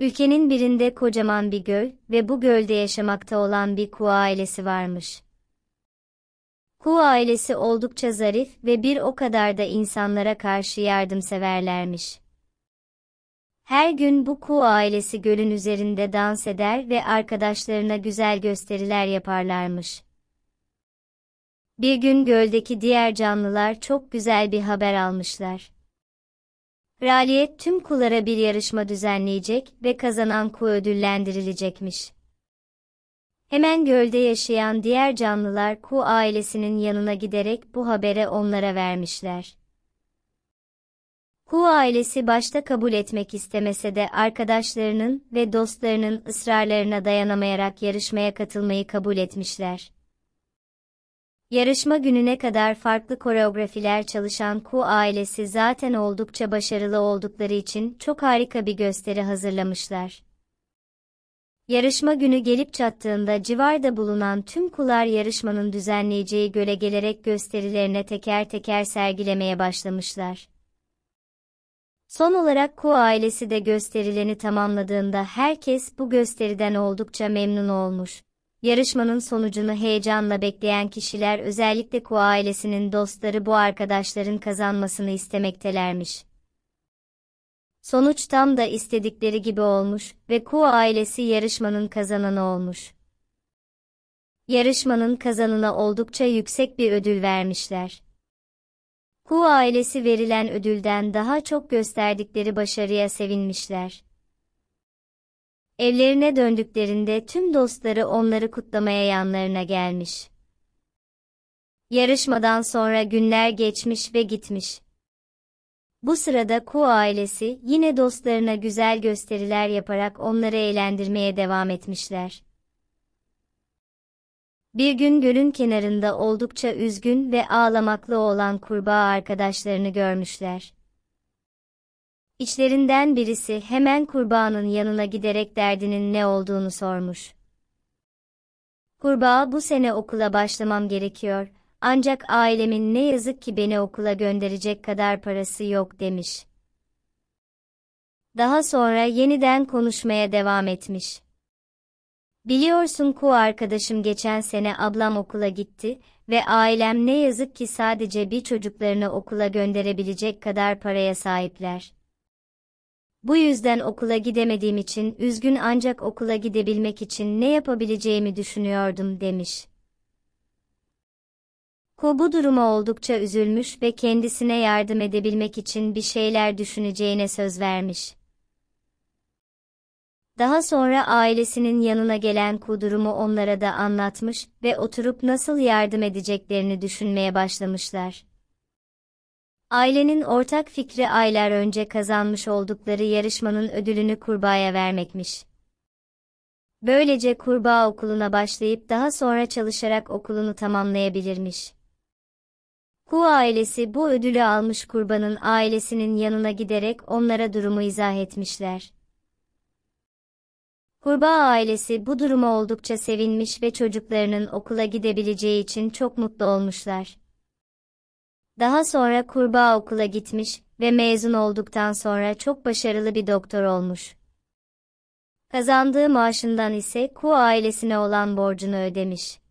Ülkenin birinde kocaman bir göl ve bu gölde yaşamakta olan bir kuğu ailesi varmış. Ku ailesi oldukça zarif ve bir o kadar da insanlara karşı yardımseverlermiş. Her gün bu Ku ailesi gölün üzerinde dans eder ve arkadaşlarına güzel gösteriler yaparlarmış. Bir gün göldeki diğer canlılar çok güzel bir haber almışlar. Kraliyet tüm kulara bir yarışma düzenleyecek ve kazanan ku ödüllendirilecekmiş. Hemen gölde yaşayan diğer canlılar Ku ailesinin yanına giderek bu habere onlara vermişler. Ku ailesi başta kabul etmek istemese de arkadaşlarının ve dostlarının ısrarlarına dayanamayarak yarışmaya katılmayı kabul etmişler. Yarışma gününe kadar farklı koreografiler çalışan Ku ailesi zaten oldukça başarılı oldukları için çok harika bir gösteri hazırlamışlar. Yarışma günü gelip çattığında civarda bulunan tüm kular yarışmanın düzenleyeceği göle gelerek gösterilerine teker teker sergilemeye başlamışlar. Son olarak ku ailesi de gösterilerini tamamladığında herkes bu gösteriden oldukça memnun olmuş. Yarışmanın sonucunu heyecanla bekleyen kişiler özellikle ku ailesinin dostları bu arkadaşların kazanmasını istemektelermiş. Sonuç tam da istedikleri gibi olmuş ve Ku ailesi yarışmanın kazananı olmuş. Yarışmanın kazanına oldukça yüksek bir ödül vermişler. Ku ailesi verilen ödülden daha çok gösterdikleri başarıya sevinmişler. Evlerine döndüklerinde tüm dostları onları kutlamaya yanlarına gelmiş. Yarışmadan sonra günler geçmiş ve gitmiş. Bu sırada Ku ailesi yine dostlarına güzel gösteriler yaparak onları eğlendirmeye devam etmişler. Bir gün gölün kenarında oldukça üzgün ve ağlamaklı olan kurbağa arkadaşlarını görmüşler. İçlerinden birisi hemen kurbağanın yanına giderek derdinin ne olduğunu sormuş. Kurbağa bu sene okula başlamam gerekiyor, ancak ailemin ne yazık ki beni okula gönderecek kadar parası yok demiş. Daha sonra yeniden konuşmaya devam etmiş. Biliyorsun ku arkadaşım geçen sene ablam okula gitti ve ailem ne yazık ki sadece bir çocuklarını okula gönderebilecek kadar paraya sahipler. Bu yüzden okula gidemediğim için üzgün ancak okula gidebilmek için ne yapabileceğimi düşünüyordum demiş. Ko bu duruma oldukça üzülmüş ve kendisine yardım edebilmek için bir şeyler düşüneceğine söz vermiş. Daha sonra ailesinin yanına gelen Ku durumu onlara da anlatmış ve oturup nasıl yardım edeceklerini düşünmeye başlamışlar. Ailenin ortak fikri aylar önce kazanmış oldukları yarışmanın ödülünü kurbağaya vermekmiş. Böylece kurbağa okuluna başlayıp daha sonra çalışarak okulunu tamamlayabilirmiş. Hu ailesi bu ödülü almış kurbanın ailesinin yanına giderek onlara durumu izah etmişler. Kurbağa ailesi bu duruma oldukça sevinmiş ve çocuklarının okula gidebileceği için çok mutlu olmuşlar. Daha sonra kurbağa okula gitmiş ve mezun olduktan sonra çok başarılı bir doktor olmuş. Kazandığı maaşından ise Ku ailesine olan borcunu ödemiş.